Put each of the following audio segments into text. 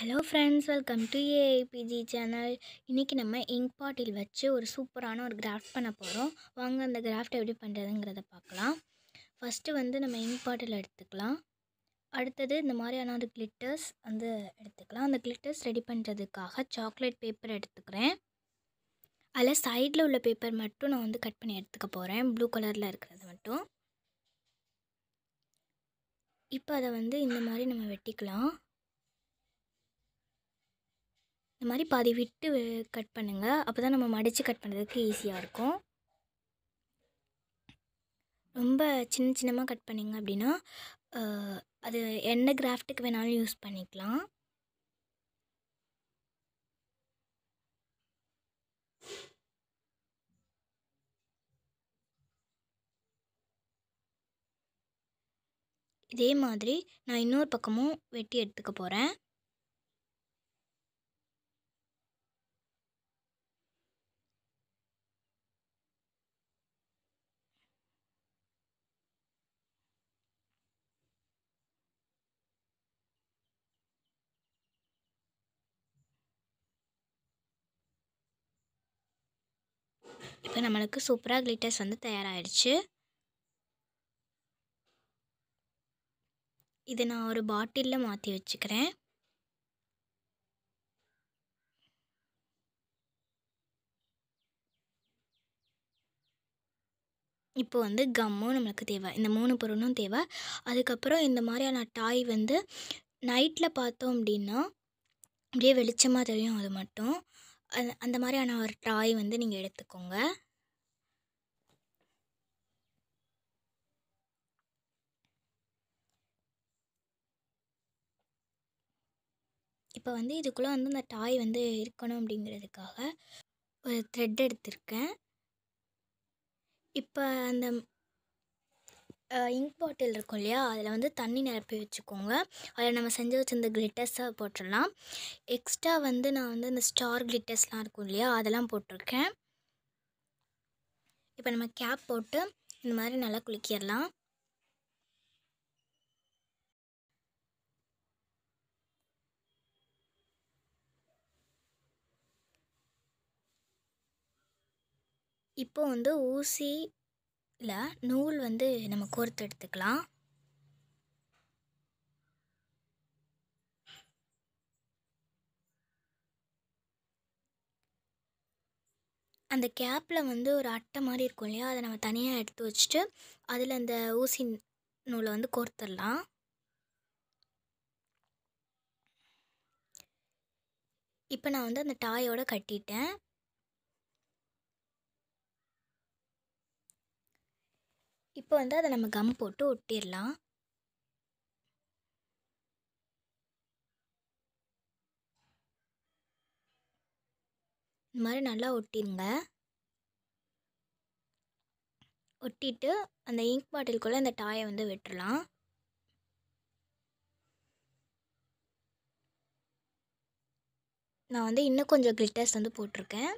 hello friends welcome to AIBG channel இன்றைக்கி நம்ம ink பாட்டில் வச்சு ஒரு சூப்பரான ஒரு கிராஃப்ட் பண்ண போகிறோம் வாங்க அந்த கிராஃப்ட் எப்படி பண்ணுறதுங்கிறத பார்க்கலாம் ஃபஸ்ட்டு வந்து நம்ம இங்க் பாட்டில் எடுத்துக்கலாம் அடுத்தது இந்த மாதிரியான ஒரு கிளிட்டர்ஸ் வந்து எடுத்துக்கலாம் அந்த கிளிட்டர்ஸ் ரெடி பண்ணுறதுக்காக சாக்லேட் பேப்பர் எடுத்துக்கிறேன் அதில் சைடில் உள்ள பேப்பர் மட்டும் நான் வந்து கட் பண்ணி எடுத்துக்க போகிறேன் ப்ளூ கலரில் இருக்கிறது மட்டும் இப்போ அதை வந்து இந்த மாதிரி நம்ம வெட்டிக்கலாம் இந்த மாதிரி பாதி விட்டு கட் பண்ணுங்கள் அப்போ தான் நம்ம மடித்து கட் பண்ணுறதுக்கு ஈஸியாக இருக்கும் ரொம்ப சின்ன சின்னமாக கட் பண்ணிங்க அப்படின்னா அது எந்த கிராஃப்ட்டுக்கு வேணாலும் யூஸ் பண்ணிக்கலாம் இதே மாதிரி நான் இன்னொரு பக்கமும் வெட்டி எடுத்துக்க போகிறேன் இப்போ நம்மளுக்கு சூப்பராக கிளிட்டர்ஸ் வந்து தயாராகிடுச்சு இது நான் ஒரு பாட்டிலில் மாற்றி வச்சுக்கிறேன் இப்போ வந்து கம்மும் நம்மளுக்கு தேவை இந்த மூணு பொருளும் தேவை அதுக்கப்புறம் இந்த மாதிரியான டாய் வந்து நைட்டில் பார்த்தோம் அப்படின்னா அப்படியே வெளிச்சமாக தெரியும் அது மட்டும் அந்த மாதிரியான ஒரு டாய் வந்து நீங்கள் எடுத்துக்கோங்க இப்போ வந்து இதுக்குள்ளே வந்து அந்த டாய் வந்து இருக்கணும் அப்படிங்கிறதுக்காக ஒரு த்ரெட் எடுத்திருக்கேன் இப்போ அந்த இங்க் பாட்டில் இருக்கும் இல்லையா அதில் வந்து தண்ணி நிரப்பி வச்சுக்கோங்க அதில் நம்ம செஞ்சு வச்சுருந்த கிளிட்டர்ஸாக போட்டுடலாம் எக்ஸ்ட்ரா வந்து நான் வந்து இந்த ஸ்டார் கிளிட்டர்ஸ்லாம் இருக்கும் இல்லையா அதெல்லாம் போட்டிருக்கேன் இப்போ நம்ம கேப் போட்டு இந்த மாதிரி நல்லா குளிக்கிடலாம் இப்போ வந்து ஊசி இல்லை நூல் வந்து நம்ம கோர்த்து எடுத்துக்கலாம் அந்த கேப்பில் வந்து ஒரு அட்டை மாதிரி இருக்கும் இல்லையா அதை நம்ம தனியாக எடுத்து வச்சுட்டு அதில் அந்த ஊசி நூலை வந்து கோர்த்துடலாம் இப்போ நான் வந்து அந்த டாயோடு கட்டிட்டேன் இப்போ வந்து அதை நம்ம கம் போட்டு ஒட்டிடலாம் இந்த மாதிரி நல்லா ஒட்டிடுங்க ஒட்டிட்டு அந்த இங்க் பாட்டிலுக்குள்ளே அந்த டாயை வந்து விட்டுடலாம் நான் வந்து இன்னும் கொஞ்சம் கிளிட்டர்ஸ் வந்து போட்டிருக்கேன்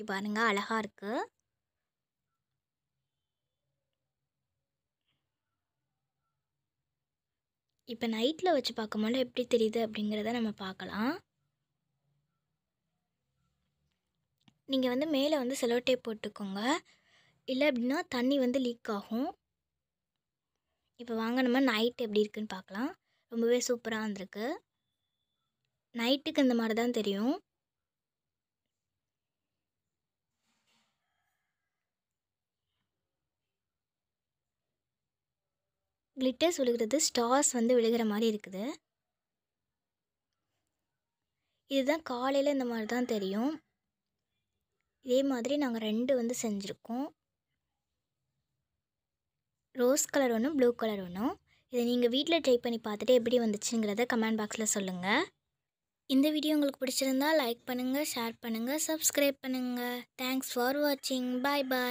இப்போ பாருங்கள் அழகாக இருக்குது இப்போ நைட்டில் வச்சு பார்க்கும்போது எப்படி தெரியுது அப்படிங்கிறத நம்ம பார்க்கலாம் நீங்கள் வந்து மேலே வந்து செலோட்டே போட்டுக்கோங்க இல்லை அப்படின்னா தண்ணி வந்து லீக் ஆகும் இப்போ வாங்க நம்ம நைட் எப்படி இருக்குன்னு பார்க்கலாம் ரொம்பவே சூப்பராக வந்திருக்கு நைட்டுக்கு இந்த மாதிரி தான் தெரியும் கிளிட்டர்ஸ் விழுகிறது ஸ்டார்ஸ் வந்து விழுகிற மாதிரி இருக்குது இதுதான் காலையில் இந்த மாதிரி தான் தெரியும் இதே மாதிரி நாங்கள் ரெண்டு வந்து செஞ்சுருக்கோம் ரோஸ் கலர் ஒன்றும் ப்ளூ கலர் ஒன்றும் இதை நீங்கள் வீட்டில் ட்ரை பண்ணி பார்த்துட்டு எப்படி வந்துச்சுங்கிறத கமெண்ட் பாக்ஸில் சொல்லுங்கள் இந்த வீடியோ உங்களுக்கு பிடிச்சிருந்தால் லைக் பண்ணுங்கள் ஷேர் பண்ணுங்கள் சப்ஸ்கிரைப் பண்ணுங்கள் தேங்க்ஸ் ஃபார் வாட்சிங் பாய் பாய்